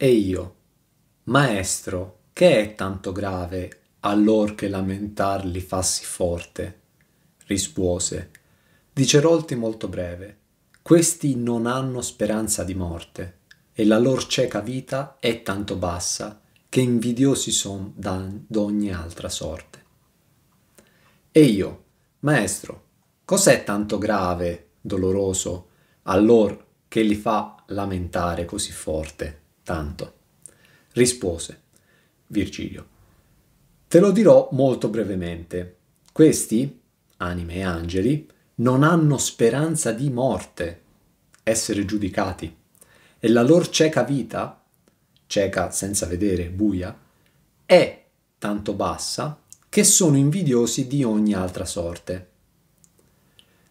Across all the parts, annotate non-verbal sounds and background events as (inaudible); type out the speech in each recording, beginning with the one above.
E io, maestro, che è tanto grave allor che lamentar li fassi forte? Rispuose, dicerolti molto breve, questi non hanno speranza di morte, e la lor cieca vita è tanto bassa che invidiosi son d'ogni altra sorte. E io, maestro, cos'è tanto grave, doloroso, allor che li fa lamentare così forte? tanto. Rispose Virgilio. Te lo dirò molto brevemente. Questi, anime e angeli, non hanno speranza di morte, essere giudicati, e la loro cieca vita, cieca senza vedere, buia, è tanto bassa che sono invidiosi di ogni altra sorte.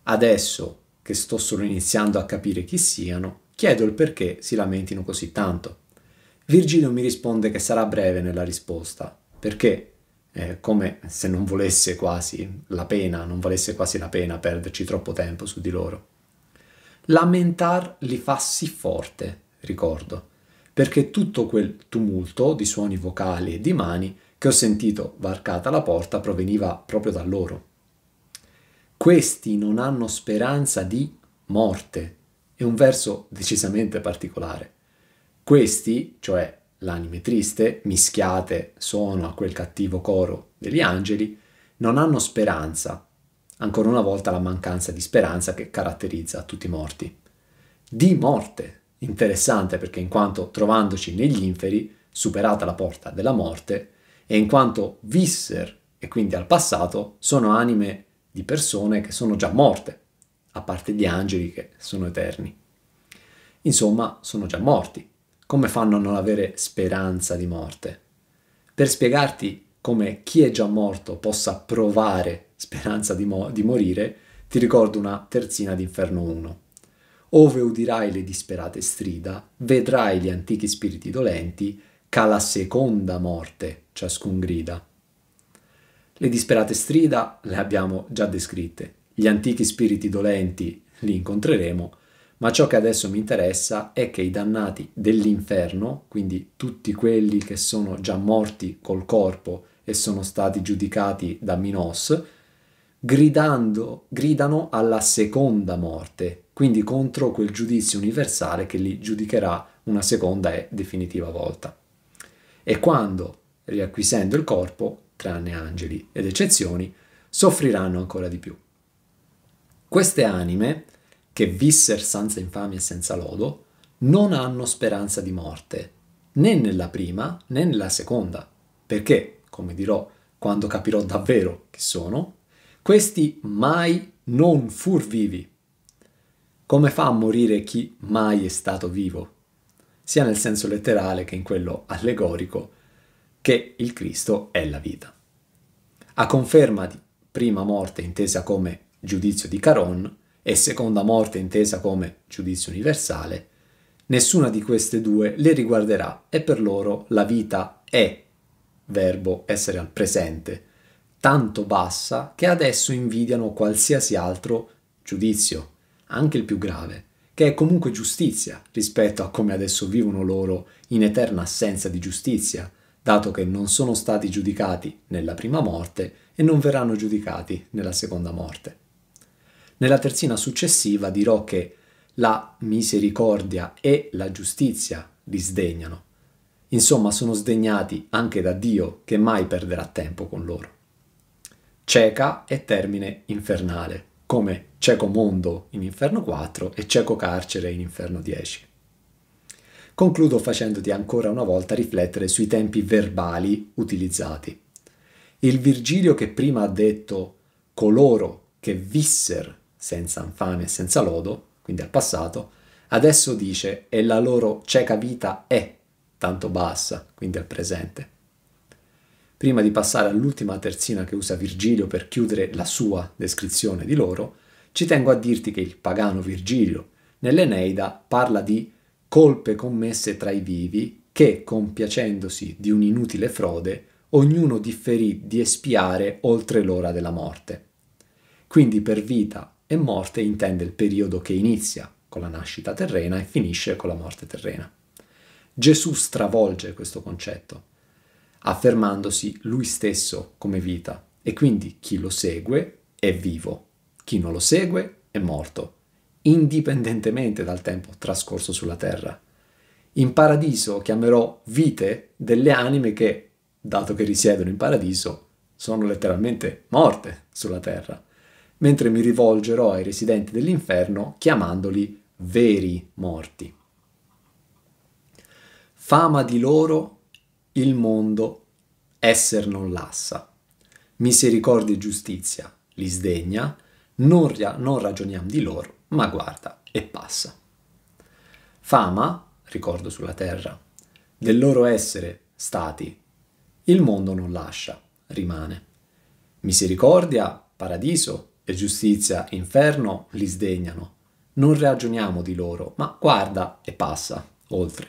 Adesso che sto solo iniziando a capire chi siano, chiedo il perché si lamentino così tanto. Virgilio mi risponde che sarà breve nella risposta, perché eh, come se non volesse quasi la pena, non valesse quasi la pena perderci troppo tempo su di loro. Lamentar li fa sì forte, ricordo, perché tutto quel tumulto di suoni vocali e di mani che ho sentito varcata la porta proveniva proprio da loro. Questi non hanno speranza di morte. È un verso decisamente particolare. Questi, cioè l'anime triste, mischiate sono a quel cattivo coro degli angeli, non hanno speranza. Ancora una volta la mancanza di speranza che caratterizza tutti i morti. Di morte, interessante perché in quanto trovandoci negli inferi, superata la porta della morte, e in quanto visser e quindi al passato, sono anime di persone che sono già morte, a parte gli angeli che sono eterni. Insomma, sono già morti, come fanno a non avere speranza di morte? Per spiegarti come chi è già morto possa provare speranza di, mo- di morire, ti ricordo una terzina d'Inferno 1. Ove udirai le disperate strida, vedrai gli antichi spiriti dolenti, ca la seconda morte ciascun grida. Le disperate strida le abbiamo già descritte, gli antichi spiriti dolenti li incontreremo, ma ciò che adesso mi interessa è che i dannati dell'inferno, quindi tutti quelli che sono già morti col corpo e sono stati giudicati da Minos, gridando, gridano alla seconda morte, quindi contro quel giudizio universale che li giudicherà una seconda e definitiva volta. E quando, riacquisendo il corpo, tranne angeli ed eccezioni, soffriranno ancora di più. Queste anime, che visser senza infamia e senza lodo, non hanno speranza di morte, né nella prima né nella seconda, perché, come dirò quando capirò davvero chi sono, questi mai non fur vivi. Come fa a morire chi mai è stato vivo? Sia nel senso letterale che in quello allegorico, che il Cristo è la vita. A conferma di prima morte intesa come giudizio di Caron, e seconda morte intesa come giudizio universale, nessuna di queste due le riguarderà e per loro la vita è, verbo essere al presente, tanto bassa che adesso invidiano qualsiasi altro giudizio, anche il più grave, che è comunque giustizia rispetto a come adesso vivono loro in eterna assenza di giustizia, dato che non sono stati giudicati nella prima morte e non verranno giudicati nella seconda morte. Nella terzina successiva dirò che la misericordia e la giustizia li sdegnano. Insomma, sono sdegnati anche da Dio che mai perderà tempo con loro. Cieca è termine infernale, come cieco mondo in inferno 4 e cieco carcere in inferno 10. Concludo facendoti ancora una volta riflettere sui tempi verbali utilizzati. Il Virgilio che prima ha detto coloro che visser senza infame e senza lodo, quindi al passato, adesso dice e la loro cieca vita è tanto bassa, quindi al presente. Prima di passare all'ultima terzina che usa Virgilio per chiudere la sua descrizione di loro, ci tengo a dirti che il pagano Virgilio nell'Eneida parla di colpe commesse tra i vivi che, compiacendosi di un'inutile frode, ognuno differì di espiare oltre l'ora della morte. Quindi per vita e morte intende il periodo che inizia con la nascita terrena e finisce con la morte terrena. Gesù stravolge questo concetto, affermandosi lui stesso come vita e quindi chi lo segue è vivo, chi non lo segue è morto, indipendentemente dal tempo trascorso sulla terra. In paradiso chiamerò vite delle anime che, dato che risiedono in paradiso, sono letteralmente morte sulla terra mentre mi rivolgerò ai residenti dell'inferno chiamandoli veri morti. Fama di loro il mondo esser non lassa. Misericordia e giustizia li sdegna, non, ria- non ragioniamo di loro, ma guarda e passa. Fama, ricordo sulla terra, del loro essere stati, il mondo non lascia, rimane. Misericordia, paradiso, e giustizia e inferno li sdegnano. Non ragioniamo di loro, ma guarda e passa, oltre.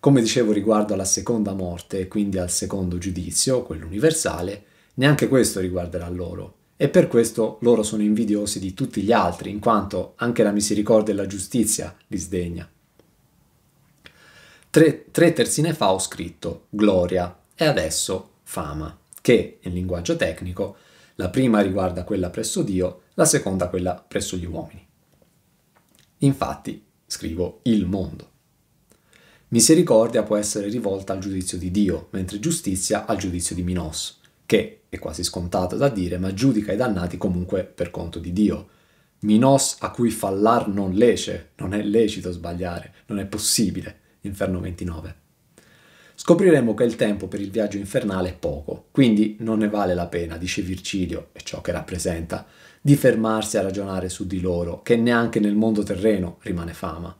Come dicevo riguardo alla seconda morte, e quindi al secondo giudizio, quello universale, neanche questo riguarderà loro, e per questo loro sono invidiosi di tutti gli altri, in quanto anche la misericordia e la giustizia li sdegna. Tre, tre terzine fa ho scritto gloria e adesso fama, che in linguaggio tecnico la prima riguarda quella presso Dio, la seconda quella presso gli uomini. Infatti, scrivo il mondo. Misericordia può essere rivolta al giudizio di Dio, mentre giustizia al giudizio di Minos, che, è quasi scontato da dire, ma giudica i dannati comunque per conto di Dio. Minos a cui fallar non lece, non è lecito sbagliare, non è possibile. Inferno 29. Scopriremo che il tempo per il viaggio infernale è poco, quindi non ne vale la pena, dice Virgilio e ciò che rappresenta, di fermarsi a ragionare su di loro, che neanche nel mondo terreno rimane fama.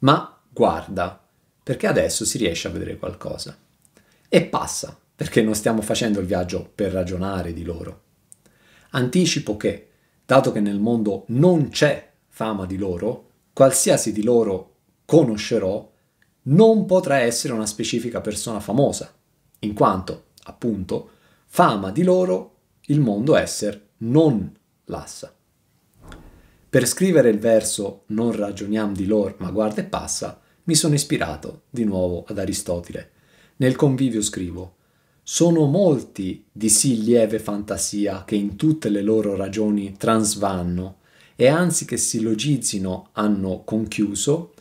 Ma guarda, perché adesso si riesce a vedere qualcosa. E passa, perché non stiamo facendo il viaggio per ragionare di loro. Anticipo che, dato che nel mondo non c'è fama di loro, qualsiasi di loro conoscerò non potrà essere una specifica persona famosa, in quanto, appunto, fama di loro il mondo esser non lassa. Per scrivere il verso Non ragioniam di lor, ma guarda e passa, mi sono ispirato di nuovo ad Aristotele. Nel convivio scrivo sono molti di sì lieve fantasia che in tutte le loro ragioni transvanno e anzi che sillogizzino hanno conchiuso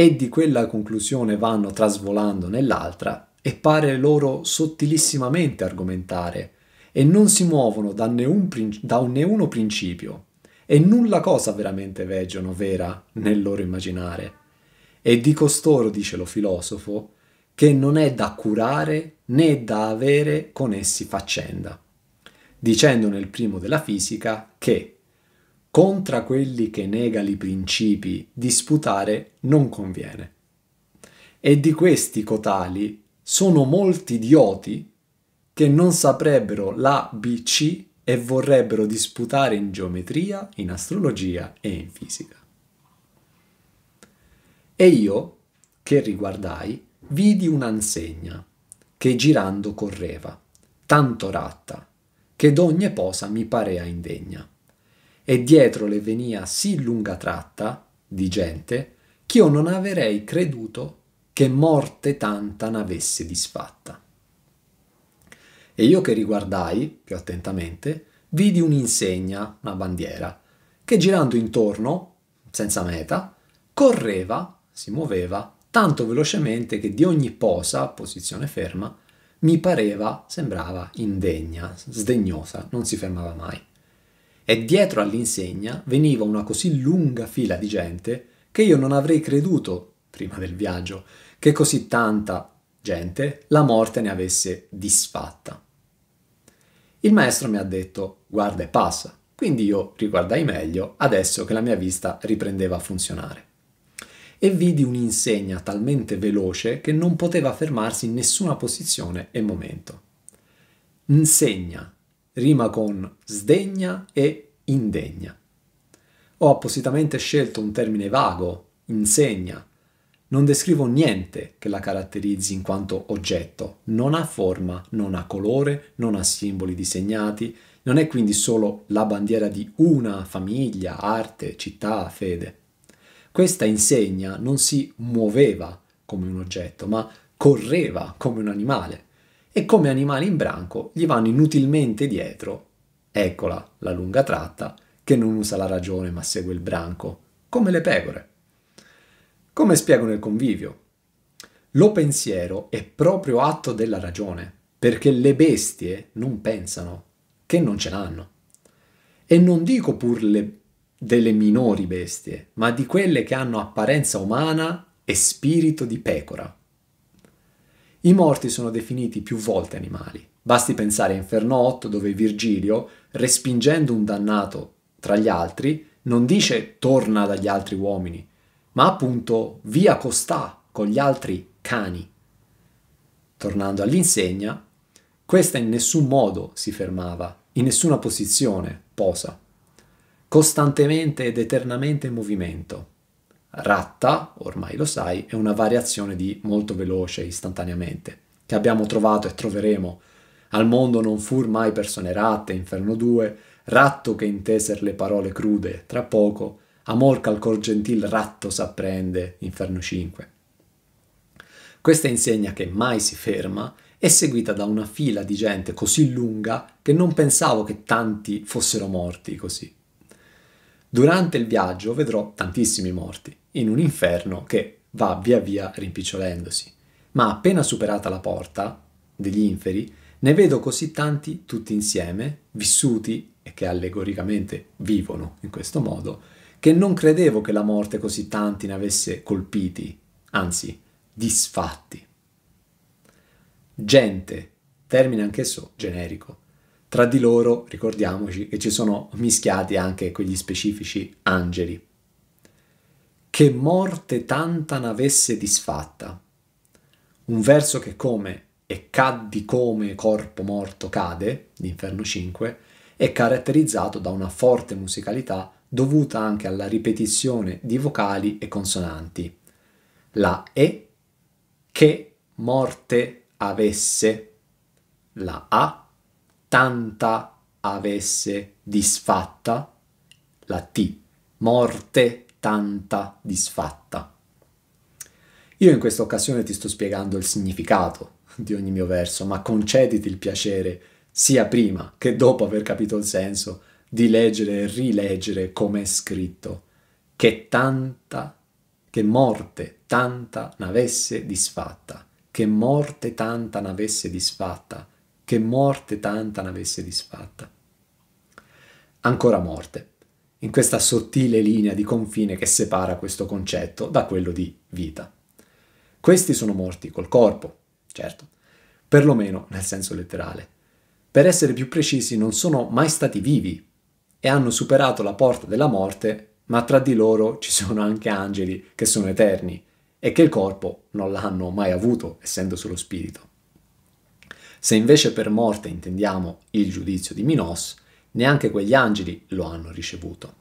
e di quella conclusione vanno trasvolando nell'altra e pare loro sottilissimamente argomentare e non si muovono da, neun, da un neuno principio e nulla cosa veramente veggiono vera nel loro immaginare. E di costoro, dice lo filosofo, che non è da curare né da avere con essi faccenda, dicendo nel primo della fisica che contra quelli che nega i principi disputare non conviene. E di questi cotali sono molti idioti che non saprebbero la BC e vorrebbero disputare in geometria, in astrologia e in fisica. E io, che riguardai, vidi un'ansegna che girando correva, tanto ratta, che d'ogni posa mi parea indegna e dietro le venia sì lunga tratta di gente ch'io non averei creduto che morte tanta n'avesse disfatta. E io che riguardai più attentamente, vidi un'insegna, una bandiera, che girando intorno, senza meta, correva, si muoveva, tanto velocemente che di ogni posa, posizione ferma, mi pareva, sembrava indegna, sdegnosa, non si fermava mai e dietro all'insegna veniva una così lunga fila di gente che io non avrei creduto, prima del viaggio, che così tanta gente la morte ne avesse disfatta. Il maestro mi ha detto guarda e passa, quindi io riguardai meglio adesso che la mia vista riprendeva a funzionare. E vidi un'insegna talmente veloce che non poteva fermarsi in nessuna posizione e momento. Insegna rima con sdegna e indegna. Ho appositamente scelto un termine vago, insegna. Non descrivo niente che la caratterizzi in quanto oggetto. Non ha forma, non ha colore, non ha simboli disegnati, non è quindi solo la bandiera di una famiglia, arte, città, fede. Questa insegna non si muoveva come un oggetto, ma correva come un animale e come animali in branco gli vanno inutilmente dietro. Eccola la lunga tratta che non usa la ragione ma segue il branco, come le pecore. Come spiego nel convivio? Lo pensiero è proprio atto della ragione, perché le bestie non pensano, che non ce l'hanno. E non dico pur le, delle minori bestie, ma di quelle che hanno apparenza umana e spirito di pecora. I morti sono definiti più volte animali. Basti pensare a Inferno 8 dove Virgilio, respingendo un dannato tra gli altri, non dice torna dagli altri uomini, ma appunto via costà con gli altri cani. Tornando all'insegna, questa in nessun modo si fermava, in nessuna posizione posa, costantemente ed eternamente in movimento. Ratta, ormai lo sai, è una variazione di molto veloce istantaneamente, che abbiamo trovato e troveremo. Al mondo non fur mai persone ratte, Inferno 2, ratto che inteser le parole crude, tra poco, amorca al cor gentil ratto s'apprende, Inferno 5. Questa insegna che mai si ferma è seguita da una fila di gente così lunga che non pensavo che tanti fossero morti così. Durante il viaggio vedrò tantissimi morti, in un inferno che va via via rimpicciolendosi. Ma appena superata la porta degli inferi, ne vedo così tanti tutti insieme, vissuti e che allegoricamente vivono in questo modo, che non credevo che la morte così tanti ne avesse colpiti, anzi, disfatti. Gente, termine anch'esso generico, tra di loro ricordiamoci che ci sono mischiati anche quegli specifici angeli. Che morte tanta n'avesse disfatta. Un verso che come e caddi come corpo morto cade, l'inferno 5, è caratterizzato da una forte musicalità dovuta anche alla ripetizione di vocali e consonanti. La E che morte avesse, la A tanta avesse disfatta la T, morte tanta disfatta. Io in questa occasione ti sto spiegando il significato di ogni mio verso, ma concediti il piacere, sia prima che dopo aver capito il senso, di leggere e rileggere come è scritto, che tanta, che morte tanta n'avesse disfatta, che morte tanta n'avesse disfatta, che morte tanta n'avesse disfatta. Ancora morte, in questa sottile linea di confine che separa questo concetto da quello di vita. Questi sono morti col corpo, certo, perlomeno nel senso letterale. Per essere più precisi, non sono mai stati vivi e hanno superato la porta della morte, ma tra di loro ci sono anche angeli che sono eterni e che il corpo non l'hanno mai avuto, essendo solo spirito. Se invece per morte intendiamo il giudizio di Minos, neanche quegli angeli lo hanno ricevuto.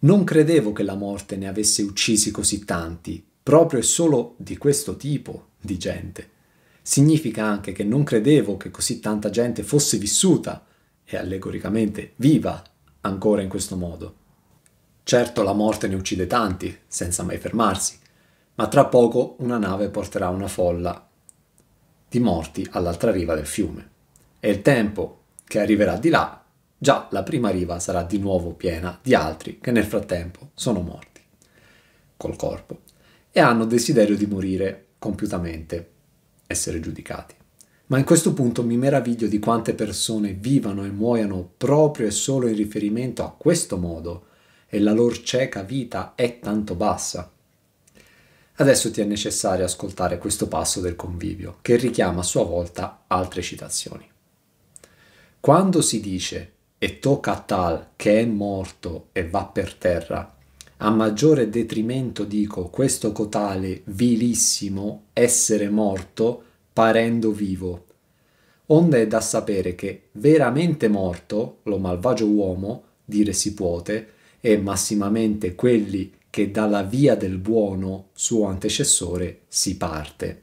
Non credevo che la morte ne avesse uccisi così tanti, proprio e solo di questo tipo di gente. Significa anche che non credevo che così tanta gente fosse vissuta, e allegoricamente viva, ancora in questo modo. Certo la morte ne uccide tanti, senza mai fermarsi, ma tra poco una nave porterà una folla di morti all'altra riva del fiume. E il tempo che arriverà di là, già la prima riva sarà di nuovo piena di altri che nel frattempo sono morti col corpo e hanno desiderio di morire compiutamente, essere giudicati. Ma in questo punto mi meraviglio di quante persone vivano e muoiano proprio e solo in riferimento a questo modo e la loro cieca vita è tanto bassa Adesso ti è necessario ascoltare questo passo del convivio, che richiama a sua volta altre citazioni. Quando si dice e tocca a tal che è morto e va per terra, a maggiore detrimento dico questo cotale vilissimo essere morto parendo vivo. Onde è da sapere che veramente morto lo malvagio uomo dire si puote e massimamente quelli che che dalla via del buono suo antecessore si parte.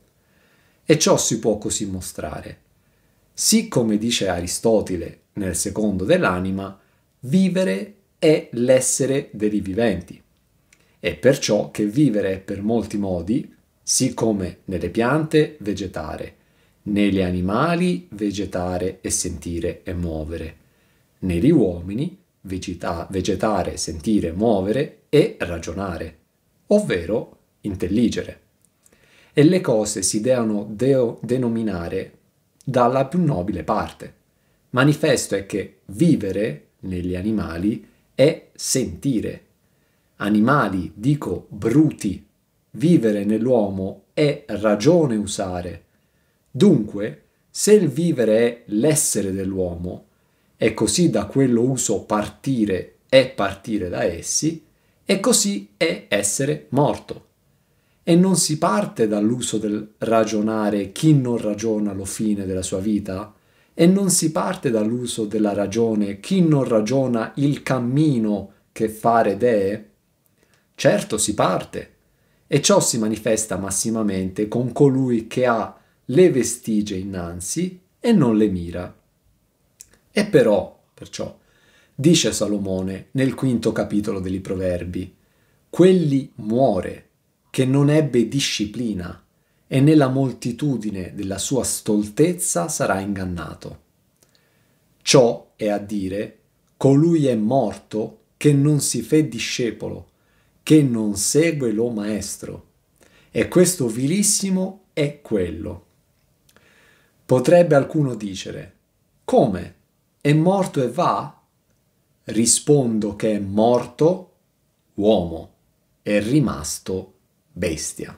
E ciò si può così mostrare. Sì, come dice Aristotele nel secondo dell'anima, vivere è l'essere dei viventi. E perciò che vivere è per molti modi, sì come nelle piante vegetare, negli animali vegetare e sentire e muovere, negli uomini vegeta- vegetare, sentire, muovere e ragionare, ovvero intelligere. E le cose si devono de- denominare dalla più nobile parte. Manifesto è che vivere negli animali è sentire. Animali, dico bruti, vivere nell'uomo è ragione usare. Dunque, se il vivere è l'essere dell'uomo, e così da quello uso partire e partire da essi, e così è essere morto. E non si parte dall'uso del ragionare chi non ragiona lo fine della sua vita, e non si parte dall'uso della ragione chi non ragiona il cammino che fare dee. Certo si parte, e ciò si manifesta massimamente con colui che ha le vestigie innanzi e non le mira. E però, perciò, Dice Salomone nel quinto capitolo dei Proverbi, quelli muore che non ebbe disciplina e nella moltitudine della sua stoltezza sarà ingannato. Ciò è a dire, colui è morto che non si fe discepolo, che non segue lo maestro. E questo vilissimo è quello. Potrebbe alcuno dicere, come? È morto e va? rispondo che è morto uomo, è rimasto bestia.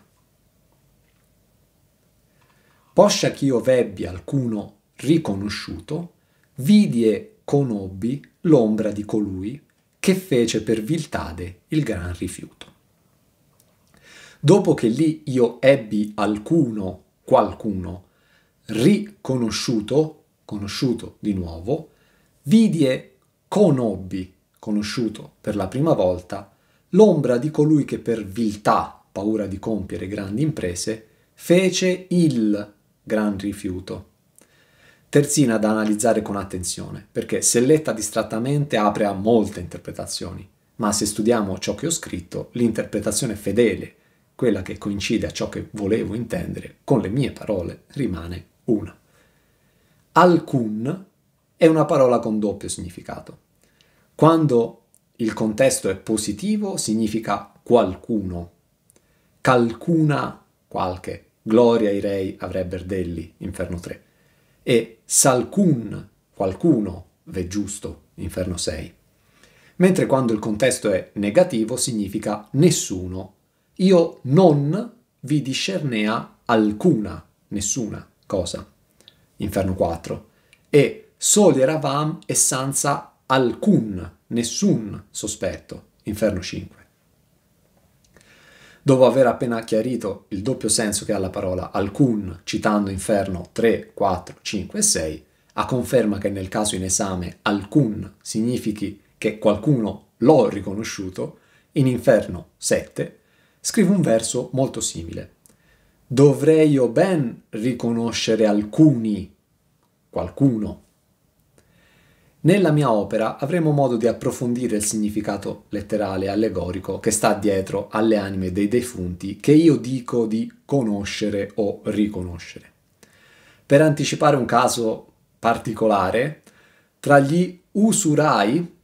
Poscia che io vebbi alcuno riconosciuto, vidi e conobbi l'ombra di colui che fece per viltade il gran rifiuto. Dopo che lì io ebbi alcuno, qualcuno, riconosciuto, conosciuto di nuovo, vidi e conobbi, conosciuto per la prima volta, l'ombra di colui che per viltà, paura di compiere grandi imprese, fece il gran rifiuto. Terzina da analizzare con attenzione, perché se letta distrattamente apre a molte interpretazioni, ma se studiamo ciò che ho scritto, l'interpretazione fedele, quella che coincide a ciò che volevo intendere con le mie parole, rimane una. Alcun è una parola con doppio significato. Quando il contesto è positivo significa qualcuno, calcuna qualche, gloria i rei avrebbero berdelli, inferno 3, e salcun qualcuno, ve giusto, inferno 6. Mentre quando il contesto è negativo significa nessuno, io non vi discernea alcuna, nessuna cosa, inferno 4, e Soli eravamo e senza alcun, nessun sospetto. Inferno 5. Dopo aver appena chiarito il doppio senso che ha la parola alcun, citando Inferno 3, 4, 5 e 6, a conferma che nel caso in esame alcun significhi che qualcuno l'ho riconosciuto, in Inferno 7 scrivo un verso molto simile. Dovrei io ben riconoscere alcuni, qualcuno, nella mia opera avremo modo di approfondire il significato letterale allegorico che sta dietro alle anime dei defunti che io dico di conoscere o riconoscere. Per anticipare un caso particolare, tra gli usurai,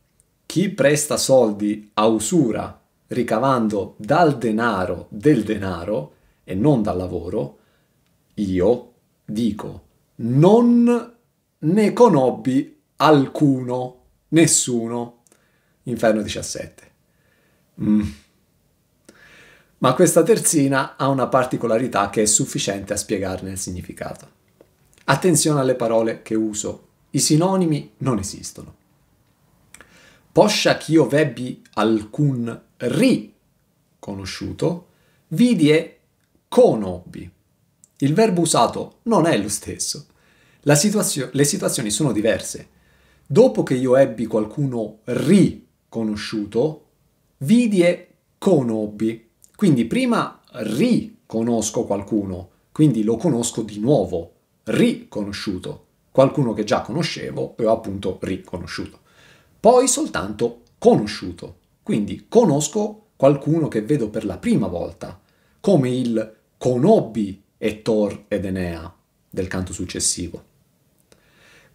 chi presta soldi a usura ricavando dal denaro del denaro e non dal lavoro, io dico non ne conobbi alcuno, nessuno, Inferno 17. Mm. Ma questa terzina ha una particolarità che è sufficiente a spiegarne il significato. Attenzione alle parole che uso, i sinonimi non esistono. Poscia che io vebbi alcun ri conosciuto, vidi e conobbi. Il verbo usato non è lo stesso. Situazio- le situazioni sono diverse. Dopo che io ebbi qualcuno riconosciuto, vidi e conobbi. Quindi prima riconosco qualcuno, quindi lo conosco di nuovo, riconosciuto. Qualcuno che già conoscevo e ho appunto riconosciuto. Poi soltanto conosciuto. Quindi conosco qualcuno che vedo per la prima volta, come il conobbi Ettor ed Enea del canto successivo.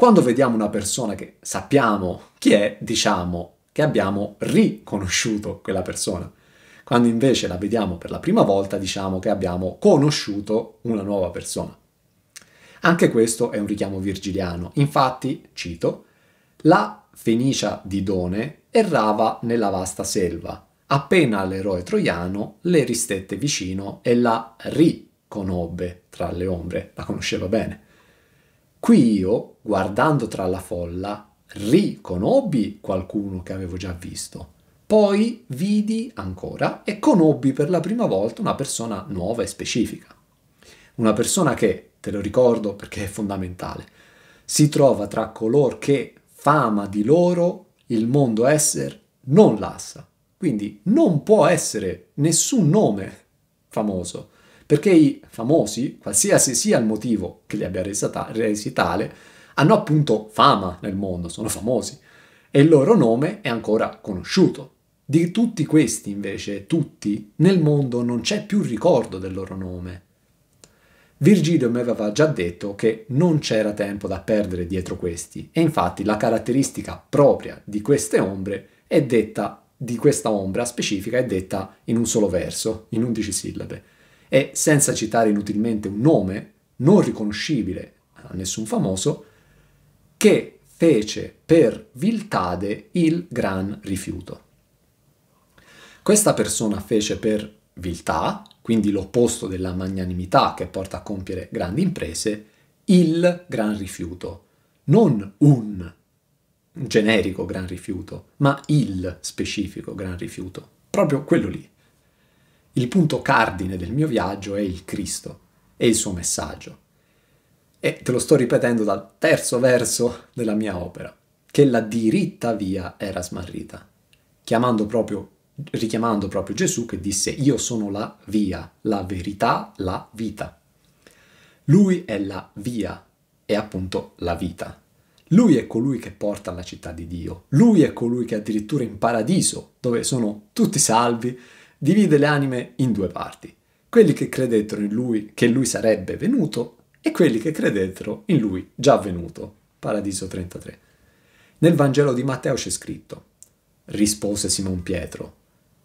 Quando vediamo una persona che sappiamo chi è, diciamo che abbiamo riconosciuto quella persona. Quando invece la vediamo per la prima volta, diciamo che abbiamo conosciuto una nuova persona. Anche questo è un richiamo virgiliano. Infatti, cito, la Fenicia di Done errava nella vasta selva. Appena l'eroe troiano le ristette vicino e la riconobbe tra le ombre, la conosceva bene. Qui io, guardando tra la folla, riconobbi qualcuno che avevo già visto. Poi vidi ancora e conobbi per la prima volta una persona nuova e specifica. Una persona che, te lo ricordo perché è fondamentale, si trova tra coloro che fama di loro il mondo esser non lassa. Quindi non può essere nessun nome famoso, perché i famosi, qualsiasi sia il motivo che li abbia resi, ta- resi tale, hanno appunto fama nel mondo, sono famosi e il loro nome è ancora conosciuto. Di tutti questi, invece, tutti, nel mondo non c'è più ricordo del loro nome. Virgilio mi aveva già detto che non c'era tempo da perdere dietro questi, e infatti la caratteristica propria di queste ombre è detta, di questa ombra specifica è detta in un solo verso, in undici sillabe e, senza citare inutilmente un nome, non riconoscibile a nessun famoso, che fece per Viltade il gran rifiuto. Questa persona fece per viltà, quindi l'opposto della magnanimità che porta a compiere grandi imprese, il gran rifiuto, non un generico gran rifiuto, ma il specifico gran rifiuto, proprio quello lì. Il punto cardine del mio viaggio è il Cristo e il suo messaggio. E te lo sto ripetendo dal terzo verso della mia opera, che la diritta via era smarrita, proprio, richiamando proprio Gesù che disse io sono la via, la verità, la vita. Lui è la via, è appunto la vita. Lui è colui che porta alla città di Dio, lui è colui che addirittura in paradiso, dove sono tutti salvi, divide le anime in due parti, quelli che credettero in lui che lui sarebbe venuto e quelli che credettero in lui già venuto. Paradiso 33. Nel Vangelo di Matteo c'è scritto, rispose Simon Pietro,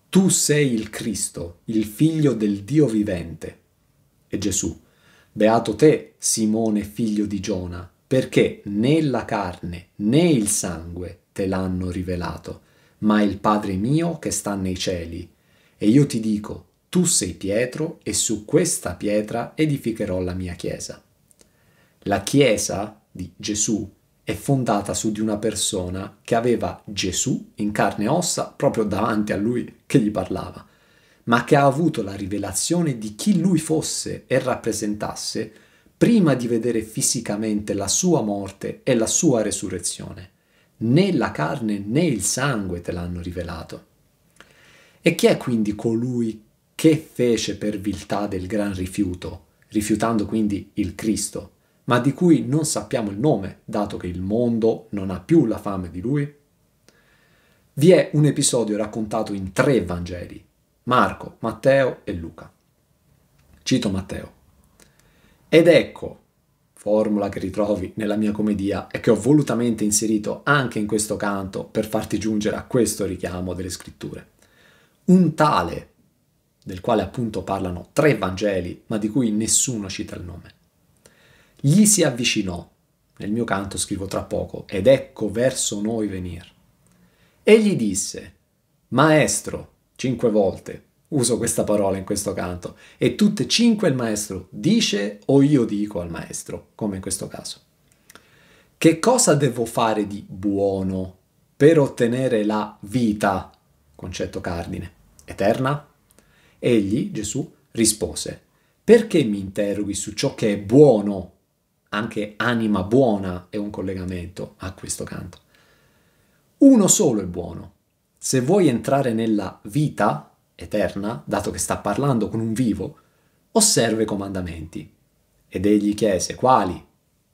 tu sei il Cristo, il figlio del Dio vivente. E Gesù, beato te, Simone figlio di Giona, perché né la carne né il sangue te l'hanno rivelato, ma il Padre mio che sta nei cieli e io ti dico, tu sei Pietro e su questa pietra edificherò la mia chiesa. La chiesa di Gesù è fondata su di una persona che aveva Gesù in carne e ossa proprio davanti a lui che gli parlava, ma che ha avuto la rivelazione di chi lui fosse e rappresentasse prima di vedere fisicamente la sua morte e la sua resurrezione. Né la carne né il sangue te l'hanno rivelato. E chi è quindi colui che fece per viltà del gran rifiuto, rifiutando quindi il Cristo, ma di cui non sappiamo il nome, dato che il mondo non ha più la fame di lui? Vi è un episodio raccontato in tre Vangeli, Marco, Matteo e Luca. Cito Matteo. Ed ecco, formula che ritrovi nella mia commedia e che ho volutamente inserito anche in questo canto per farti giungere a questo richiamo delle scritture un tale, del quale appunto parlano tre Vangeli, ma di cui nessuno cita il nome. Gli si avvicinò, nel mio canto scrivo tra poco, ed ecco verso noi venir. E gli disse, Maestro, cinque volte, uso questa parola in questo canto, e tutte cinque il maestro dice o io dico al maestro, come in questo caso. Che cosa devo fare di buono per ottenere la vita concetto cardine, eterna? Egli, Gesù, rispose, perché mi interroghi su ciò che è buono? Anche anima buona è un collegamento a questo canto. Uno solo è buono. Se vuoi entrare nella vita eterna, dato che sta parlando con un vivo, osserva i comandamenti. Ed egli chiese, quali?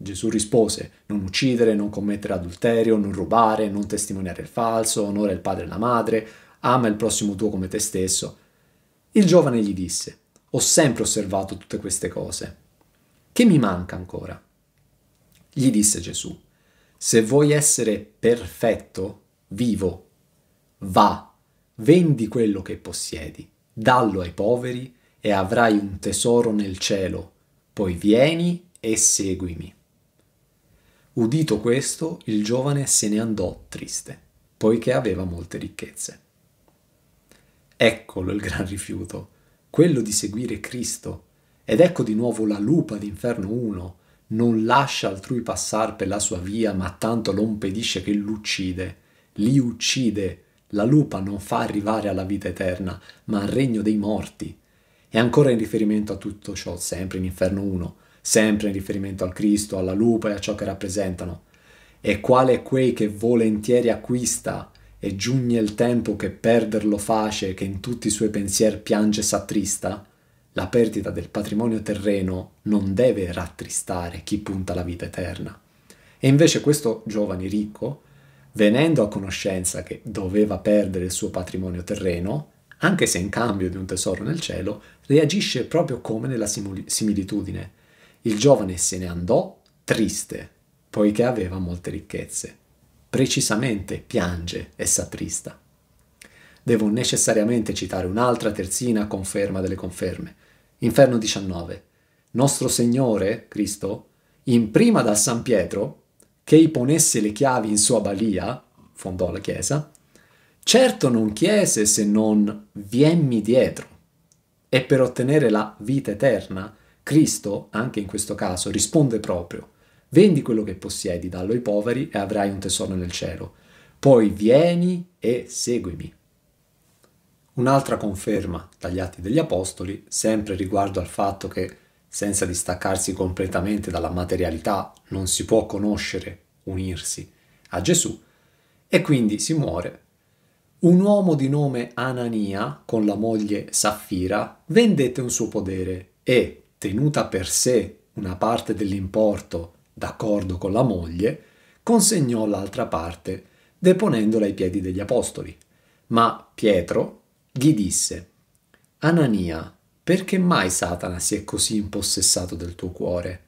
Gesù rispose, non uccidere, non commettere adulterio, non rubare, non testimoniare il falso, onore il padre e la madre, ama il prossimo tuo come te stesso. Il giovane gli disse, ho sempre osservato tutte queste cose. Che mi manca ancora? Gli disse Gesù, se vuoi essere perfetto, vivo, va, vendi quello che possiedi, dallo ai poveri e avrai un tesoro nel cielo, poi vieni e seguimi. Udito questo, il giovane se ne andò triste, poiché aveva molte ricchezze. Eccolo il gran rifiuto, quello di seguire Cristo. Ed ecco di nuovo la lupa d'Inferno 1. Non lascia altrui passare per la sua via, ma tanto lo impedisce che l'uccide. Li uccide. La lupa non fa arrivare alla vita eterna, ma al regno dei morti. E ancora in riferimento a tutto ciò, sempre in Inferno 1, sempre in riferimento al Cristo, alla lupa e a ciò che rappresentano. E quale quei che volentieri acquista e giugne il tempo che perderlo face che in tutti i suoi pensieri piange e s'attrista, la perdita del patrimonio terreno non deve rattristare chi punta alla vita eterna. E invece questo giovane ricco, venendo a conoscenza che doveva perdere il suo patrimonio terreno, anche se in cambio di un tesoro nel cielo, reagisce proprio come nella similitudine. Il giovane se ne andò triste, poiché aveva molte ricchezze precisamente piange e s'attrista. Devo necessariamente citare un'altra terzina conferma delle conferme. Inferno 19. Nostro Signore, Cristo, in prima da San Pietro, che i ponesse le chiavi in sua balia, fondò la chiesa, certo non chiese se non viemmi dietro. E per ottenere la vita eterna, Cristo, anche in questo caso, risponde proprio, Vendi quello che possiedi, dallo ai poveri e avrai un tesoro nel cielo. Poi vieni e seguimi. Un'altra conferma dagli Atti degli Apostoli, sempre riguardo al fatto che senza distaccarsi completamente dalla materialità non si può conoscere, unirsi a Gesù, e quindi si muore. Un uomo di nome Anania, con la moglie Saffira, vendette un suo podere e, tenuta per sé una parte dell'importo d'accordo con la moglie, consegnò l'altra parte, deponendola ai piedi degli apostoli. Ma Pietro gli disse, Anania, perché mai Satana si è così impossessato del tuo cuore?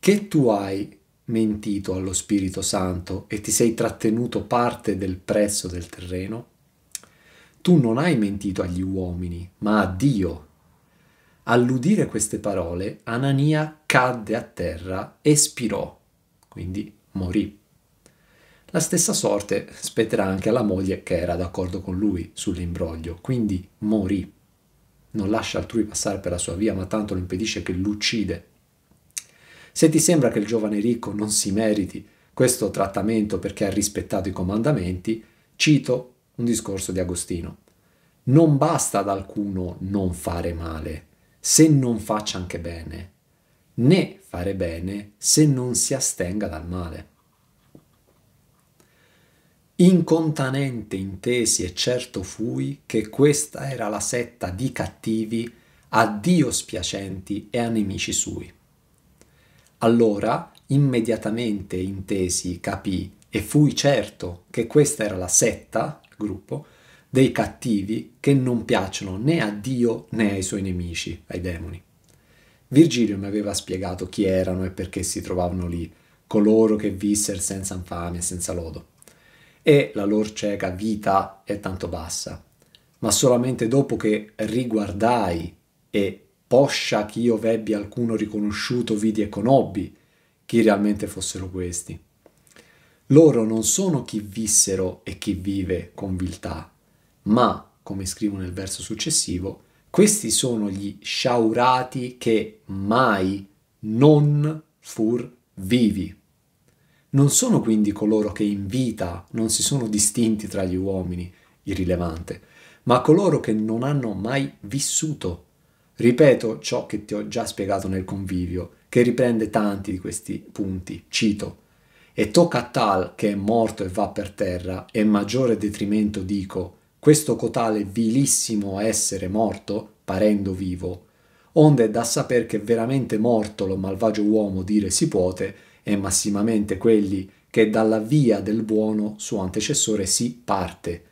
Che tu hai mentito allo Spirito Santo e ti sei trattenuto parte del prezzo del terreno? Tu non hai mentito agli uomini, ma a Dio All'udire queste parole, Anania cadde a terra e spirò, quindi morì. La stessa sorte spetterà anche alla moglie che era d'accordo con lui sull'imbroglio, quindi morì. Non lascia altrui passare per la sua via, ma tanto lo impedisce che l'uccide. Se ti sembra che il giovane ricco non si meriti questo trattamento perché ha rispettato i comandamenti, cito un discorso di Agostino. Non basta ad alcuno non fare male, se non faccia anche bene, né fare bene se non si astenga dal male. Incontanente intesi e certo fui che questa era la setta di cattivi, a Dio spiacenti e a nemici sui. Allora, immediatamente intesi, capì e fui certo che questa era la setta, il gruppo, dei cattivi che non piacciono né a Dio né ai suoi nemici, ai demoni. Virgilio mi aveva spiegato chi erano e perché si trovavano lì, coloro che vissero senza infamia e senza lodo. E la loro cieca vita è tanto bassa, ma solamente dopo che riguardai e poscia che io vebbi alcuno riconosciuto vidi e conobbi chi realmente fossero questi. Loro non sono chi vissero e chi vive con viltà, ma, come scrivo nel verso successivo, questi sono gli sciaurati che mai non fur vivi. Non sono quindi coloro che in vita non si sono distinti tra gli uomini, irrilevante, ma coloro che non hanno mai vissuto. Ripeto ciò che ti ho già spiegato nel convivio, che riprende tanti di questi punti. Cito. E tocca a tal che è morto e va per terra, e maggiore detrimento dico, questo cotale vilissimo essere morto, parendo vivo, onde è da saper che veramente morto lo malvagio uomo dire si puote, e massimamente quelli che dalla via del buono suo antecessore si parte.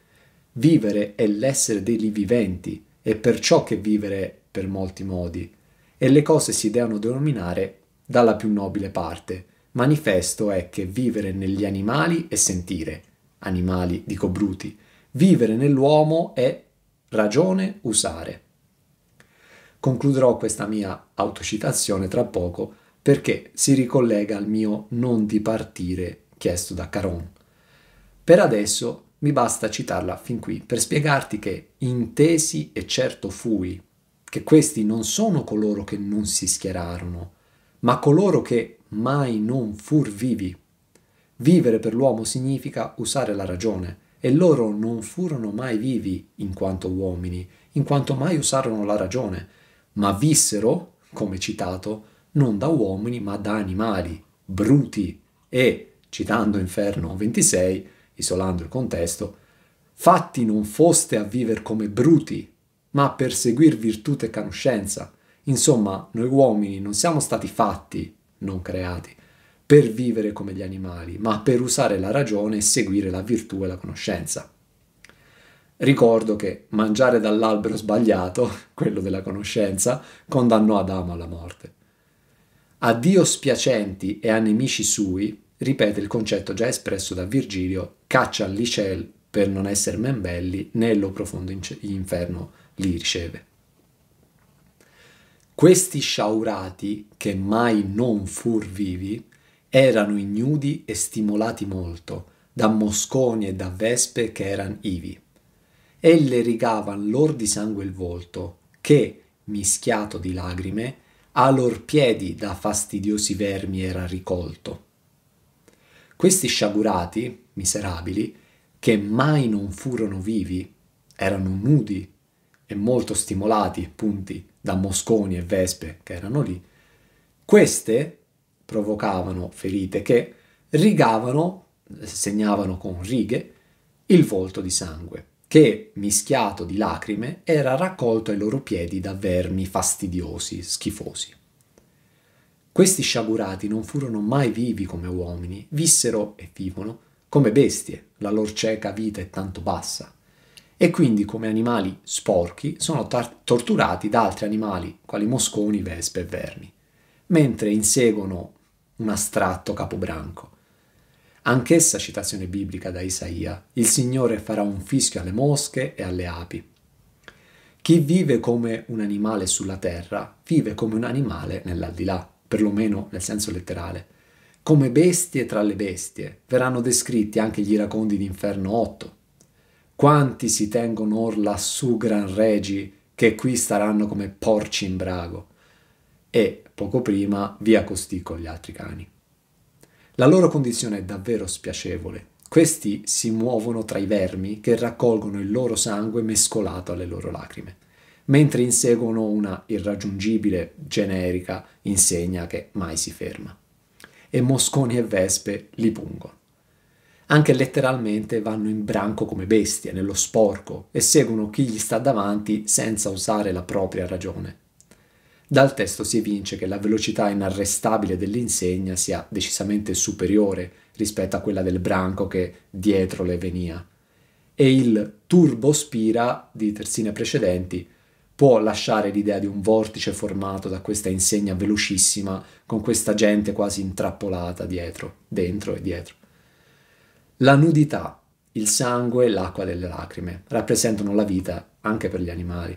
Vivere è l'essere degli viventi, e perciò che vivere è per molti modi, e le cose si devono denominare dalla più nobile parte. Manifesto è che vivere negli animali è sentire, animali dico bruti, Vivere nell'uomo è ragione usare. Concluderò questa mia autocitazione tra poco perché si ricollega al mio non di partire chiesto da Caron. Per adesso mi basta citarla fin qui per spiegarti che intesi e certo fui che questi non sono coloro che non si schierarono, ma coloro che mai non fur vivi. Vivere per l'uomo significa usare la ragione, e loro non furono mai vivi in quanto uomini, in quanto mai usarono la ragione, ma vissero, come citato, non da uomini ma da animali, bruti e, citando Inferno 26, isolando il contesto, fatti non foste a vivere come bruti, ma a seguir virtù e conoscenza. Insomma, noi uomini non siamo stati fatti, non creati, per vivere come gli animali, ma per usare la ragione e seguire la virtù e la conoscenza. Ricordo che mangiare dall'albero sbagliato, (laughs) quello della conoscenza, condannò Adamo alla morte. A Dio spiacenti e a nemici sui, ripete il concetto già espresso da Virgilio, caccia al licel per non essere men belli, né lo profondo inferno li riceve. Questi sciaurati, che mai non fur vivi, erano ignudi e stimolati molto, da mosconi e da vespe che eran ivi. Elle rigavan lor di sangue il volto, che, mischiato di lagrime, a lor piedi da fastidiosi vermi era ricolto. Questi sciagurati, miserabili, che mai non furono vivi, erano nudi e molto stimolati, punti, da mosconi e vespe che erano lì, queste provocavano ferite che rigavano, segnavano con righe, il volto di sangue, che, mischiato di lacrime, era raccolto ai loro piedi da vermi fastidiosi, schifosi. Questi sciagurati non furono mai vivi come uomini, vissero e vivono come bestie, la loro cieca vita è tanto bassa. E quindi come animali sporchi sono torturati da altri animali, quali mosconi, vespe e vermi, mentre inseguono un astratto capobranco. Anch'essa citazione biblica da Isaia, il Signore farà un fischio alle mosche e alle api. Chi vive come un animale sulla terra, vive come un animale nell'aldilà, perlomeno nel senso letterale. Come bestie tra le bestie, verranno descritti anche gli iracondi d'inferno 8. Quanti si tengono or lassù gran regi, che qui staranno come porci in brago e, poco prima, via Costì con gli altri cani. La loro condizione è davvero spiacevole. Questi si muovono tra i vermi che raccolgono il loro sangue mescolato alle loro lacrime, mentre inseguono una irraggiungibile, generica insegna che mai si ferma. E mosconi e vespe li pungono. Anche letteralmente vanno in branco come bestie, nello sporco, e seguono chi gli sta davanti senza usare la propria ragione dal testo si evince che la velocità inarrestabile dell'insegna sia decisamente superiore rispetto a quella del branco che dietro le venia e il turbo spira di terzine precedenti può lasciare l'idea di un vortice formato da questa insegna velocissima con questa gente quasi intrappolata dietro, dentro e dietro. La nudità, il sangue e l'acqua delle lacrime rappresentano la vita anche per gli animali.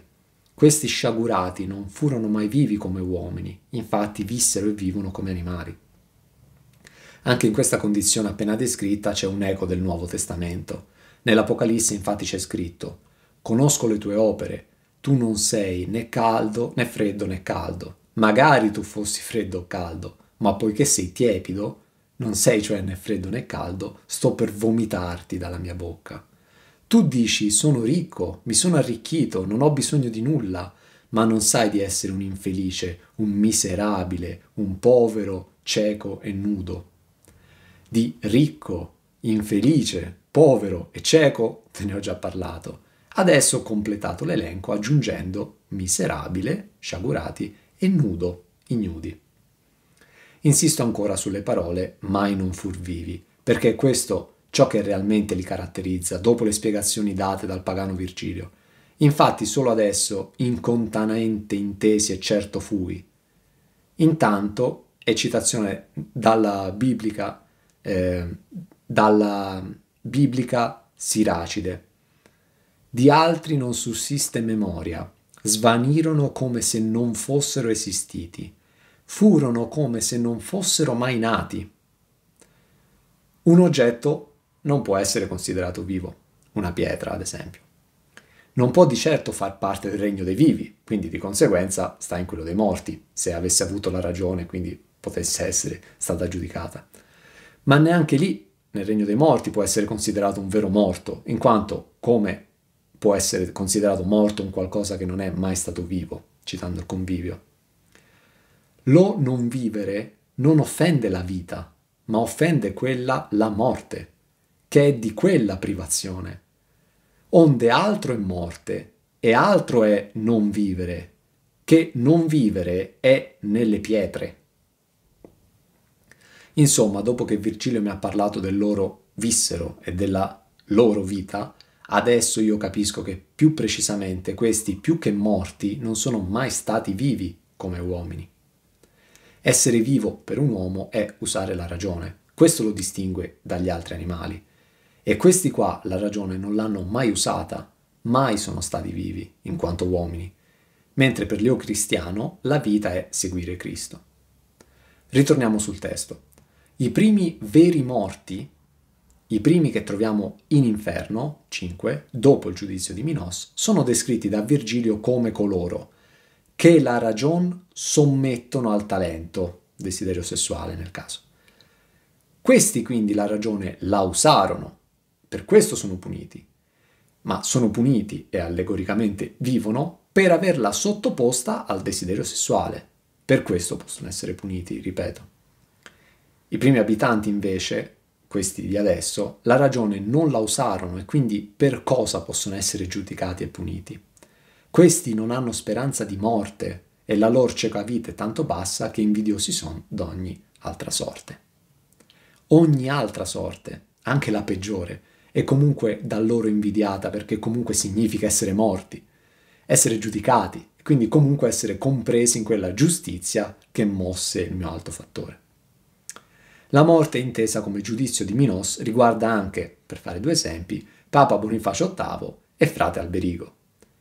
Questi sciagurati non furono mai vivi come uomini, infatti vissero e vivono come animali. Anche in questa condizione appena descritta c'è un eco del Nuovo Testamento. Nell'Apocalisse infatti c'è scritto Conosco le tue opere, tu non sei né caldo né freddo né caldo. Magari tu fossi freddo o caldo, ma poiché sei tiepido, non sei cioè né freddo né caldo, sto per vomitarti dalla mia bocca. Tu dici sono ricco, mi sono arricchito, non ho bisogno di nulla, ma non sai di essere un infelice, un miserabile, un povero, cieco e nudo. Di ricco, infelice, povero e cieco te ne ho già parlato. Adesso ho completato l'elenco aggiungendo miserabile, sciagurati e nudo, ignudi. Insisto ancora sulle parole mai non fur vivi, perché questo è ciò che realmente li caratterizza dopo le spiegazioni date dal pagano Virgilio. Infatti solo adesso incontanente intesi e certo fui. Intanto, è citazione dalla biblica, eh, dalla biblica Siracide, di altri non sussiste memoria, svanirono come se non fossero esistiti, furono come se non fossero mai nati. Un oggetto non può essere considerato vivo, una pietra ad esempio. Non può di certo far parte del regno dei vivi, quindi di conseguenza sta in quello dei morti, se avesse avuto la ragione, quindi potesse essere stata giudicata. Ma neanche lì, nel regno dei morti, può essere considerato un vero morto, in quanto come può essere considerato morto un qualcosa che non è mai stato vivo, citando il convivio. Lo non vivere non offende la vita, ma offende quella la morte che è di quella privazione. Onde altro è morte e altro è non vivere, che non vivere è nelle pietre. Insomma, dopo che Virgilio mi ha parlato del loro vissero e della loro vita, adesso io capisco che più precisamente questi, più che morti, non sono mai stati vivi come uomini. Essere vivo per un uomo è usare la ragione. Questo lo distingue dagli altri animali. E questi qua la ragione non l'hanno mai usata, mai sono stati vivi in quanto uomini, mentre per Leo Cristiano la vita è seguire Cristo. Ritorniamo sul testo. I primi veri morti, i primi che troviamo in inferno, 5, dopo il giudizio di Minos, sono descritti da Virgilio come coloro che la ragion sommettono al talento, desiderio sessuale nel caso. Questi quindi la ragione la usarono per questo sono puniti, ma sono puniti e allegoricamente vivono per averla sottoposta al desiderio sessuale. Per questo possono essere puniti, ripeto. I primi abitanti invece, questi di adesso, la ragione non la usarono e quindi per cosa possono essere giudicati e puniti? Questi non hanno speranza di morte e la loro cieca vita è tanto bassa che invidiosi sono d'ogni altra sorte. Ogni altra sorte, anche la peggiore, e comunque da loro invidiata perché comunque significa essere morti, essere giudicati, quindi comunque essere compresi in quella giustizia che mosse il mio alto fattore. La morte intesa come giudizio di Minos riguarda anche, per fare due esempi, Papa Bonifacio VIII e frate Alberigo,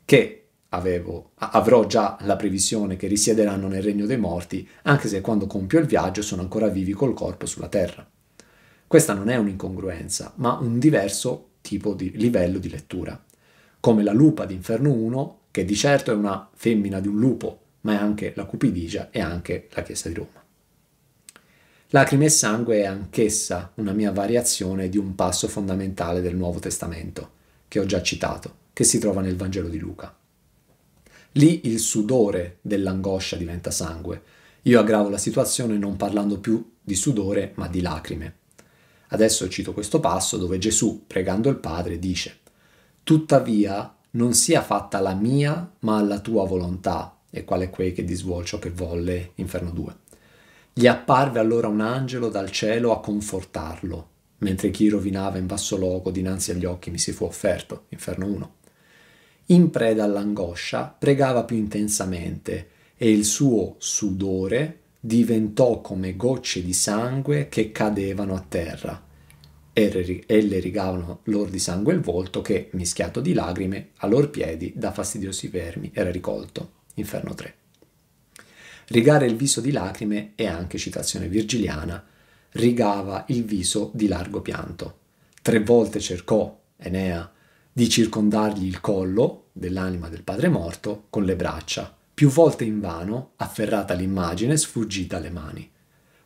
che avevo, avrò già la previsione che risiederanno nel regno dei morti, anche se quando compio il viaggio sono ancora vivi col corpo sulla terra. Questa non è un'incongruenza, ma un diverso tipo di livello di lettura. Come la lupa di Inferno 1, che di certo è una femmina di un lupo, ma è anche la cupidigia e anche la chiesa di Roma. Lacrime e sangue è anch'essa una mia variazione di un passo fondamentale del Nuovo Testamento, che ho già citato, che si trova nel Vangelo di Luca. Lì il sudore dell'angoscia diventa sangue. Io aggravo la situazione non parlando più di sudore, ma di lacrime. Adesso cito questo passo dove Gesù, pregando il Padre, dice, Tuttavia non sia fatta la mia, ma la tua volontà, e quale quei che disvuol ciò che volle, Inferno 2. Gli apparve allora un angelo dal cielo a confortarlo, mentre chi rovinava in basso luogo dinanzi agli occhi mi si fu offerto, Inferno 1. In preda all'angoscia, pregava più intensamente e il suo sudore diventò come gocce di sangue che cadevano a terra e le rigavano lor di sangue il volto che, mischiato di lacrime, a lor piedi, da fastidiosi vermi, era ricolto. Inferno 3. Rigare il viso di lacrime è anche citazione virgiliana, rigava il viso di largo pianto. Tre volte cercò Enea di circondargli il collo dell'anima del padre morto con le braccia, più volte invano, afferrata l'immagine, sfuggì dalle mani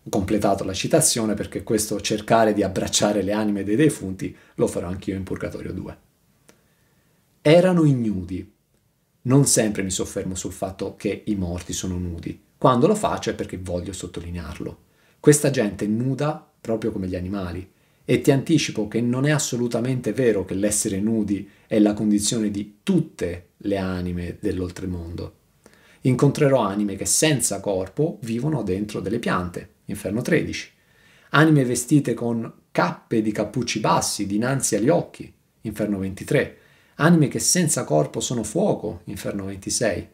completato la citazione perché questo cercare di abbracciare le anime dei defunti lo farò anch'io in Purgatorio 2. Erano ignudi. Non sempre mi soffermo sul fatto che i morti sono nudi. Quando lo faccio è perché voglio sottolinearlo. Questa gente è nuda proprio come gli animali e ti anticipo che non è assolutamente vero che l'essere nudi è la condizione di tutte le anime dell'oltremondo. Incontrerò anime che senza corpo vivono dentro delle piante, Inferno 13. Anime vestite con cappe di cappucci bassi dinanzi agli occhi, Inferno 23. Anime che senza corpo sono fuoco, Inferno 26.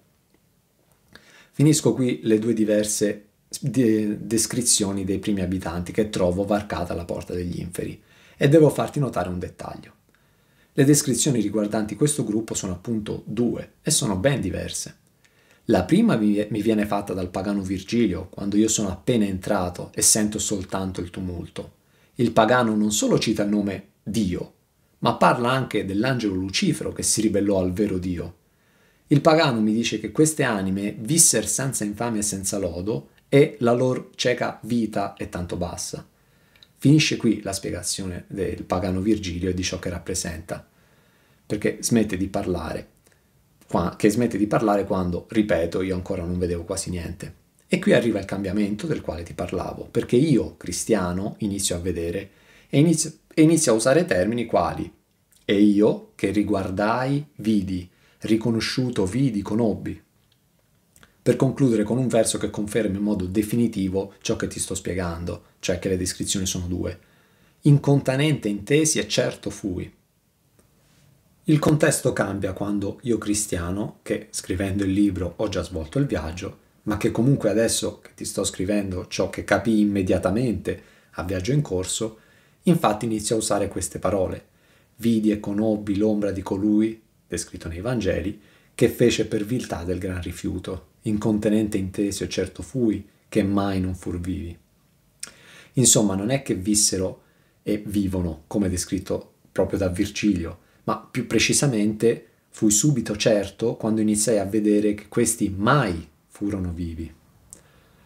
Finisco qui le due diverse de descrizioni dei primi abitanti che trovo varcata alla porta degli inferi e devo farti notare un dettaglio. Le descrizioni riguardanti questo gruppo sono appunto due e sono ben diverse. La prima mi viene fatta dal pagano Virgilio, quando io sono appena entrato e sento soltanto il tumulto. Il pagano non solo cita il nome Dio, ma parla anche dell'angelo Lucifero che si ribellò al vero Dio. Il pagano mi dice che queste anime visser senza infamia e senza lodo e la loro cieca vita è tanto bassa. Finisce qui la spiegazione del pagano Virgilio e di ciò che rappresenta, perché smette di parlare che smette di parlare quando, ripeto, io ancora non vedevo quasi niente. E qui arriva il cambiamento del quale ti parlavo, perché io, cristiano, inizio a vedere e inizio, e inizio a usare termini quali e io, che riguardai, vidi, riconosciuto, vidi, conobbi. Per concludere con un verso che conferma in modo definitivo ciò che ti sto spiegando, cioè che le descrizioni sono due. Incontanente intesi e certo fui. Il contesto cambia quando io cristiano, che scrivendo il libro ho già svolto il viaggio, ma che comunque adesso che ti sto scrivendo ciò che capì immediatamente a viaggio in corso, infatti inizio a usare queste parole. Vidi e conobbi l'ombra di colui, descritto nei Vangeli, che fece per viltà del gran rifiuto, incontenente inteso e certo fui, che mai non fur vivi. Insomma, non è che vissero e vivono, come descritto proprio da Virgilio, ma più precisamente fui subito certo quando iniziai a vedere che questi mai furono vivi.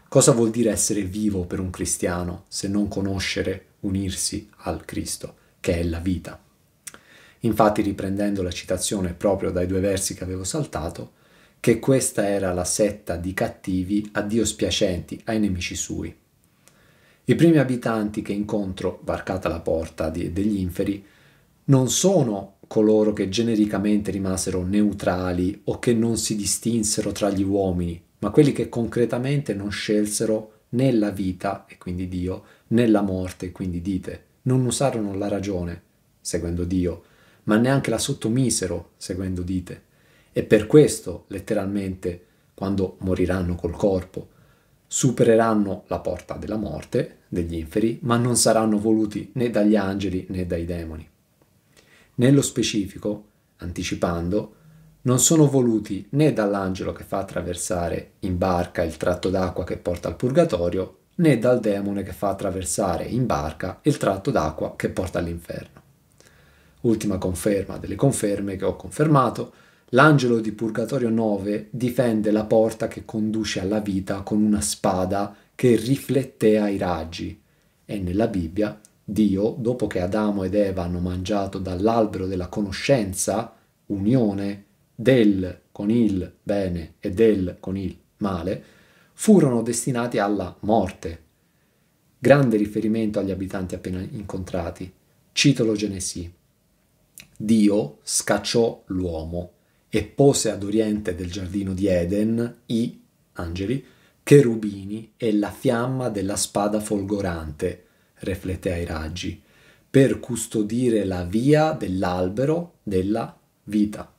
Cosa vuol dire essere vivo per un cristiano se non conoscere, unirsi al Cristo, che è la vita? Infatti, riprendendo la citazione proprio dai due versi che avevo saltato, che questa era la setta di cattivi a Dio spiacenti, ai nemici sui. I primi abitanti che incontro, varcata la porta degli inferi, non sono coloro che genericamente rimasero neutrali o che non si distinsero tra gli uomini, ma quelli che concretamente non scelsero né la vita, e quindi Dio, né la morte, e quindi dite, non usarono la ragione, seguendo Dio, ma neanche la sottomisero, seguendo dite. E per questo, letteralmente, quando moriranno col corpo, supereranno la porta della morte, degli inferi, ma non saranno voluti né dagli angeli né dai demoni. Nello specifico, anticipando, non sono voluti né dall'angelo che fa attraversare in barca il tratto d'acqua che porta al purgatorio, né dal demone che fa attraversare in barca il tratto d'acqua che porta all'inferno. Ultima conferma delle conferme che ho confermato, l'angelo di Purgatorio 9 difende la porta che conduce alla vita con una spada che riflettea i raggi e nella Bibbia Dio, dopo che Adamo ed Eva hanno mangiato dall'albero della conoscenza, unione del con il bene e del con il male, furono destinati alla morte. Grande riferimento agli abitanti appena incontrati. Cito Genesi. Dio scacciò l'uomo e pose ad oriente del giardino di Eden i angeli, cherubini e la fiamma della spada folgorante reflette ai raggi, per custodire la via dell'albero della vita.